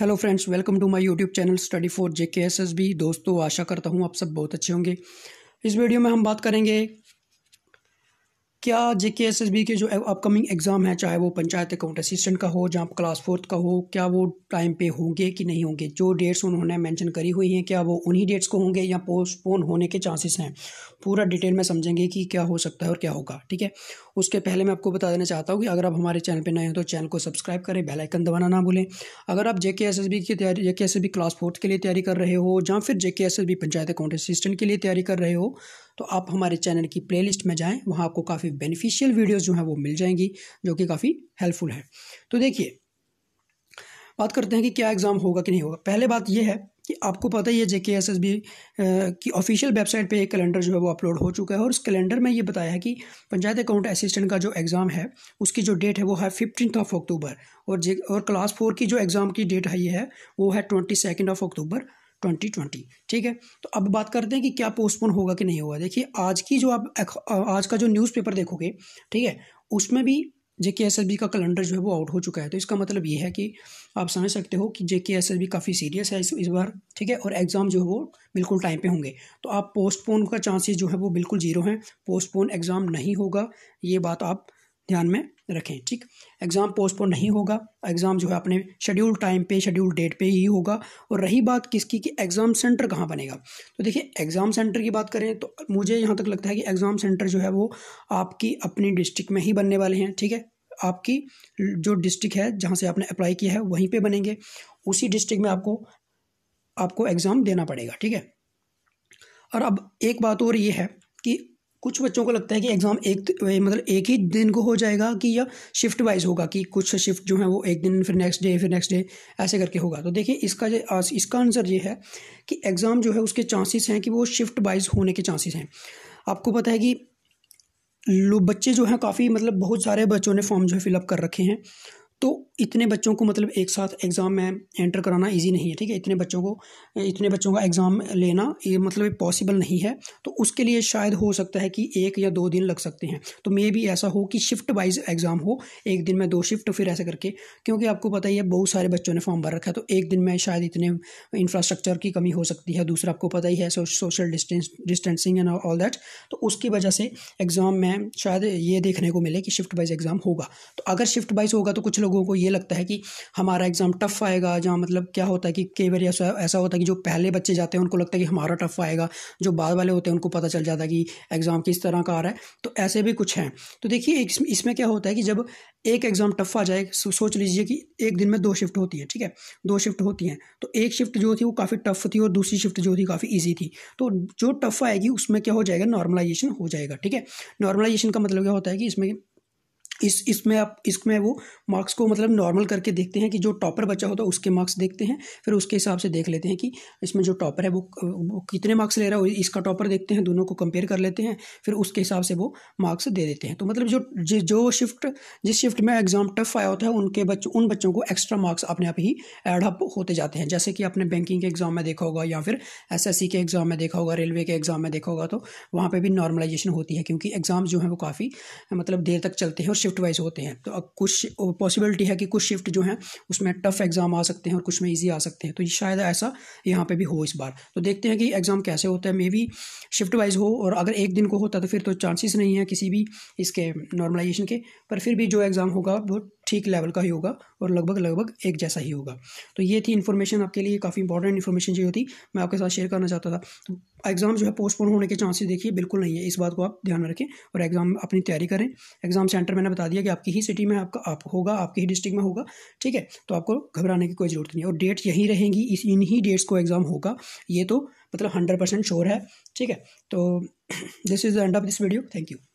hello friends welcome to my YouTube channel study for J K S S B दोस्तों आशा करता हूँ आप सब बहुत अच्छे होंगे इस वीडियो में हम बात करेंगे क्या जे के एस एस बी के जो अपकमिंग एग्ज़ाम है चाहे वो पंचायत अकाउंट असिस्टेंट का हो जहाँ क्लास फोर्थ का हो क्या वो टाइम पे होंगे कि नहीं होंगे जो डेट्स उन्होंने मेंशन करी हुई हैं क्या वो उन्हीं डेट्स को होंगे या पोस्टपोन होने के चांसेस हैं पूरा डिटेल में समझेंगे कि क्या हो सकता है और क्या होगा ठीक है उसके पहले मैं आपको बता देना चाहता हूँ कि अगर आप हमारे चैनल पर नए हो तो चैनल को सब्सक्राइब करें बेलाइकन दबाना ना भूलें अगर आप जे के एस एस बी की तैयारी J K S S B class fourth के लिए तैयारी कर रहे हो या फिर J K S S B panchayat account assistant के लिए तैयारी कर रहे हो तो आप हमारे चैनल की प्लेलिस्ट में जाएं वहाँ आपको काफ़ी बेनिफिशियल वीडियोस जो हैं वो मिल जाएंगी जो कि काफ़ी हेल्पफुल है तो देखिए बात करते हैं कि क्या एग्ज़ाम होगा कि नहीं होगा पहले बात यह है कि आपको पता ही है J K S S B की ऑफिशियल वेबसाइट पे एक कैलेंडर जो है वो अपलोड हो चुका है और उस कैलेंडर में ये बताया है कि पंचायत अकाउंट असिस्टेंट का जो एग्ज़ाम है उसकी जो डेट है वो है फिफ्टीन ऑफ अक्टूबर और जे और क्लास फोर की जो एग्ज़ाम की डेट है ये है वो है twenty second of October twenty twenty ठीक है तो अब बात करते हैं कि क्या पोस्टपोन होगा कि नहीं होगा देखिए आज की जो आप आज का जो न्यूज़पेपर देखोगे ठीक है उसमें भी J K S S B का कैलेंडर जो है वो आउट हो चुका है तो इसका मतलब ये है कि आप समझ सकते हो कि J K S S B काफ़ी सीरियस है इस, इस बार ठीक है और एग्ज़ाम जो है वो बिल्कुल टाइम पे होंगे तो आप पोस्टपोन का चांसेस जो है वो बिल्कुल जीरो हैं पोस्टपोन एग्ज़ाम नहीं होगा ये बात आप ध्यान में रखें ठीक एग्ज़ाम पोस्टपोन नहीं होगा एग्ज़ाम जो है अपने शेड्यूल टाइम पे शेड्यूल डेट पे ही होगा और रही बात किसकी कि एग्ज़ाम सेंटर कहाँ बनेगा तो देखिए एग्ज़ाम सेंटर की बात करें तो मुझे यहाँ तक लगता है कि एग्ज़ाम सेंटर जो है वो आपकी अपनी डिस्ट्रिक्ट में ही बनने वाले हैं ठीक है आपकी जो डिस्ट्रिक्ट है जहाँ से आपने अप्लाई किया है वहीं पर बनेंगे उसी डिस्ट्रिक्ट में आपको आपको एग्ज़ाम देना पड़ेगा ठीक है और अब एक बात और ये है कि कुछ बच्चों को लगता है कि एग्ज़ाम एक मतलब एक ही दिन को हो जाएगा कि या शिफ्ट वाइज होगा कि कुछ शिफ्ट जो है वो एक दिन फिर नेक्स्ट डे फिर नेक्स्ट डे ऐसे करके होगा तो देखिए इसका जो इसका आंसर ये है कि एग्ज़ाम जो है उसके चांसेस हैं कि वो शिफ्ट वाइज होने के चांसेस हैं आपको पता है कि बच्चे जो हैं काफ़ी मतलब बहुत सारे बच्चों ने फॉर्म जो है फिलअप कर रखे हैं तो इतने बच्चों को मतलब एक साथ एग्ज़ाम में एंटर कराना इजी नहीं है ठीक है इतने बच्चों को इतने बच्चों का एग्ज़ाम लेना ये मतलब पॉसिबल नहीं है तो उसके लिए शायद हो सकता है कि एक या दो दिन लग सकते हैं तो मे भी ऐसा हो कि शिफ्ट वाइज एग्ज़ाम हो एक दिन में दो शिफ्ट फिर ऐसे करके क्योंकि आपको पता ही है बहुत सारे बच्चों ने फॉर्म भर रखा है तो एक दिन में शायद इतने इंफ्रास्ट्रक्चर की कमी हो सकती है दूसरा आपको पता ही है social distance distancing and all that तो उसकी वजह से एग्ज़ाम में शायद ये देखने को मिले कि शिफ्ट वाइज एग्ज़ाम होगा तो अगर शिफ्ट वाइज होगा तो कुछ लोग लोगों को ये लगता है कि हमारा एग्ज़ाम टफ़ आएगा जहाँ मतलब क्या होता है कि कई बार ऐसा ऐसा होता है कि जो पहले बच्चे जाते हैं उनको लगता है कि हमारा टफ़ आएगा जो बाद वाले होते हैं उनको पता चल जाता है कि एग्ज़ाम किस तरह का आ रहा है तो ऐसे भी कुछ हैं तो देखिए इसमें क्या होता है कि जब एक एग्ज़ाम टफ़ आ जाए सोच लीजिए कि एक दिन में दो शिफ्ट होती हैं ठीक है दो शिफ्ट होती हैं तो एक शिफ्ट जो थी वो काफ़ी टफ़ थी और दूसरी शिफ्ट जो थी काफ़ी ईजी थी तो जो टफ़ आएगी उसमें क्या हो जाएगा नॉर्मलाइजेशन हो जाएगा ठीक है नॉर्मलाइजेशन का मतलब क्या होता है कि इसमें इस इसमें आप इसमें वो मार्क्स को मतलब नॉर्मल करके देखते हैं कि जो टॉपर बचा होता है उसके मार्क्स देखते हैं फिर उसके हिसाब से देख लेते हैं कि इसमें जो टॉपर है वो, वो कितने मार्क्स ले रहा है इसका टॉपर देखते हैं दोनों को कंपेयर कर लेते हैं फिर उसके हिसाब से वो मार्क्स दे देते हैं तो मतलब जो जो शिफ्ट जिस शिफ्ट में एग्ज़ाम टफ आया होता है उनके बच्चों उन बच्चों को एक्स्ट्रा मार्क्स अपने आप ही एडअप होते जाते हैं जैसे कि आपने बैंकिंग के एग्ज़ाम में देखा होगा या फिर एस के एग्ज़ाम में देखा होगा रेलवे के एग्ज़ाम में देखा होगा तो वहाँ पर भी नॉर्मलाइजेशन होती है क्योंकि एग्ज़ाम जो है वो काफ़ी मतलब देर तक चलते हैं और शिफ्ट शिफ्ट वाइज होते हैं तो अब कुछ पॉसिबिलिटी है कि कुछ शिफ्ट जो हैं उसमें टफ एग्ज़ाम आ सकते हैं और कुछ में ईजी आ सकते हैं तो शायद ऐसा यहाँ पर भी हो इस बार तो देखते हैं कि एग्ज़ाम कैसे होता है मे बी शिफ्ट वाइज हो और अगर एक दिन को होता तो फिर तो चांसेस नहीं है किसी भी इसके नॉर्मलाइजेशन के पर फिर भी जो एग्ज़ाम होगा वो ठीक लेवल का ही होगा और लगभग लगभग एक जैसा ही होगा तो ये थी इन्फॉर्मेशन आपके लिए काफ़ी इंपॉर्टेंट इन्फॉर्मेशन चाहिए होती मैं आपके साथ शेयर करना चाहता था तो एग्ज़ाम जो है पोस्टपोन होने के चांसेस देखिए बिल्कुल नहीं है इस बात को आप ध्यान में रखें और एग्ज़ाम अपनी तैयारी करें एग्ज़ाम सेंटर मैंने बता दिया कि आपकी ही सिटी में आपका आप होगा आपके ही डिस्ट्रिक्ट में होगा ठीक है तो आपको घबराने की कोई ज़रूरत नहीं और डेट यहीं रहेंगी इस इन्हीं डेट्स को एग्ज़ाम होगा ये तो मतलब हंड्रेड परसेंट श्योर है ठीक है तो this is the end of this video thank you